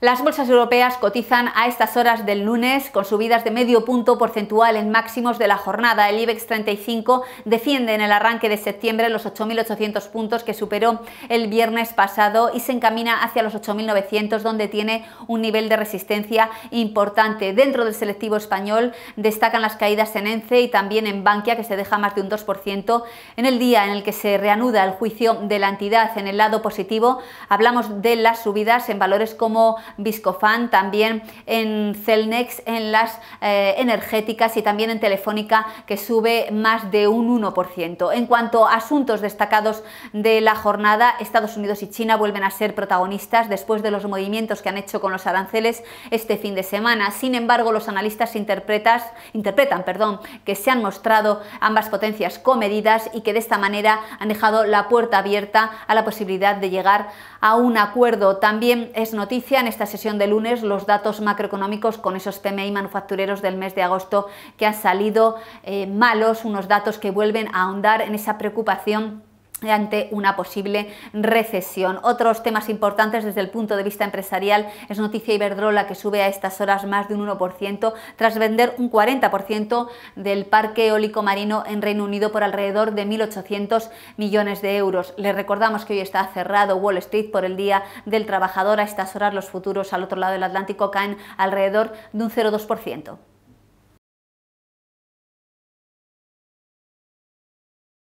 Las bolsas europeas cotizan a estas horas del lunes con subidas de medio punto porcentual en máximos de la jornada. El IBEX 35 defiende en el arranque de septiembre los 8.800 puntos que superó el viernes pasado y se encamina hacia los 8.900 donde tiene un nivel de resistencia importante. Dentro del selectivo español destacan las caídas en ENCE y también en Bankia que se deja más de un 2% en el día en el que se reanuda el juicio de la entidad. En el lado positivo hablamos de las subidas en valores como Viscofan, también en Celnex, en las eh, energéticas y también en Telefónica, que sube más de un 1%. En cuanto a asuntos destacados de la jornada, Estados Unidos y China vuelven a ser protagonistas después de los movimientos que han hecho con los aranceles este fin de semana. Sin embargo, los analistas interpretas, interpretan perdón, que se han mostrado ambas potencias comedidas y que de esta manera han dejado la puerta abierta a la posibilidad de llegar a un acuerdo. También es noticia en esta sesión de lunes los datos macroeconómicos con esos PMI manufactureros del mes de agosto que han salido eh, malos, unos datos que vuelven a ahondar en esa preocupación ante una posible recesión. Otros temas importantes desde el punto de vista empresarial es noticia Iberdrola que sube a estas horas más de un 1% tras vender un 40% del parque eólico marino en Reino Unido por alrededor de 1.800 millones de euros. Les recordamos que hoy está cerrado Wall Street por el Día del Trabajador. A estas horas los futuros al otro lado del Atlántico caen alrededor de un 0,2%.